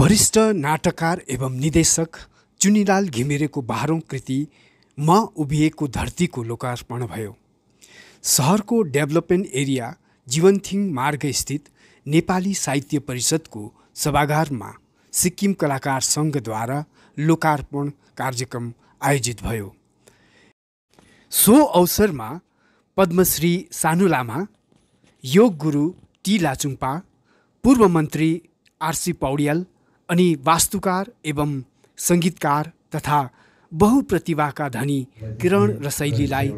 वरिष्ठ नाटककार एवं निर्देशक चुनीलाल घिमिरेको बाह्रौँ कृति म उभिएको धरतीको लोकार्पण भयो सहरको डेभलपमेन्ट एरिया जीवनथिङ मार्गस्थित नेपाली साहित्य परिषदको सभागारमा सिक्किम कलाकार सङ्घद्वारा लोकार्पण कार्यक्रम आयोजित भयो सो अवसरमा पद्मश्री सानु लामा योग गुरु टी लाचुङपा पूर्व मन्त्री आरसी पौड्याल अनि वास्तुकार एवं सङ्गीतकार तथा बहुप्रतिभाका धनी किरण र शैलीलाई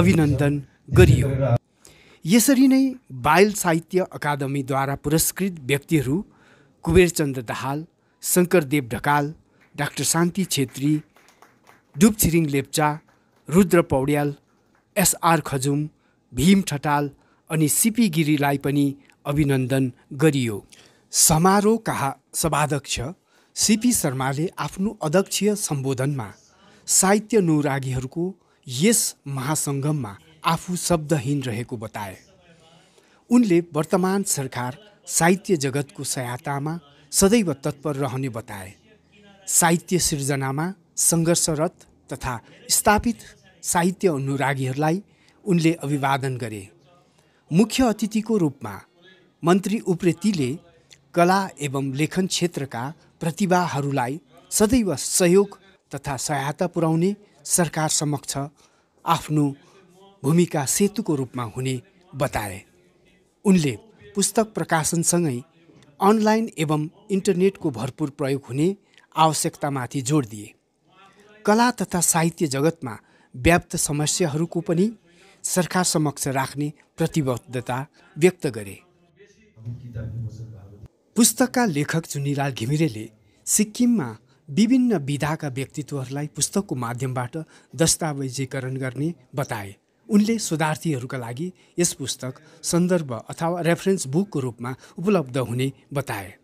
अभिनन्दन गरियो यसरी नै बाल साहित्य अकादमीद्वारा पुरस्कृत व्यक्तिहरू कुबेरचन्द्र दाहाल शङ्करदेव ढकाल डाक्टर शान्ति छेत्री छिरिङ लेप्चा रुद्र पौड्याल एसआर खजुम भीम ठटाल अनि सिपी गिरीलाई पनि अभिनन्दन गरियो समारोहका सभाध्यक्ष सिपी शर्माले आफ्नो अध्यक्षीय सम्बोधनमा साहित्य अनुरागीहरूको यस महासङ्गममा आफू शब्दहीन रहेको बताए उनले वर्तमान सरकार साहित्य जगतको सहायतामा सदैव तत्पर रहने बताए साहित्य सिर्जनामा सङ्घर्षरत तथा स्थापित साहित्य अनुरागीहरूलाई उनले अभिवादन गरे मुख्य अतिथिको रूपमा मन्त्री उप्रेतीले कला एवं लेखन क्षेत्रका प्रतिभाहरूलाई सदैव सहयोग तथा सहायता पुर्याउने सरकार समक्ष आफ्नो भूमिका सेतुको रूपमा हुने बताए उनले पुस्तक प्रकाशनसँगै अनलाइन एवं इन्टरनेटको भरपूर प्रयोग हुने आवश्यकतामाथि जोड दिए कला तथा साहित्य जगतमा व्याप्त समस्याहरूको पनि सरकार समक्ष राख्ने प्रतिबद्धता व्यक्त गरे पुस्तकका लेखक चुनिलाल घिमिरेले सिक्किममा विभिन्न विधाका व्यक्तित्वहरूलाई पुस्तकको माध्यमबाट दस्तावेजीकरण गर्ने बताए उनले शोधार्थीहरूका लागि यस पुस्तक सन्दर्भ अथवा रेफरेन्स बुकको रूपमा उपलब्ध हुने बताए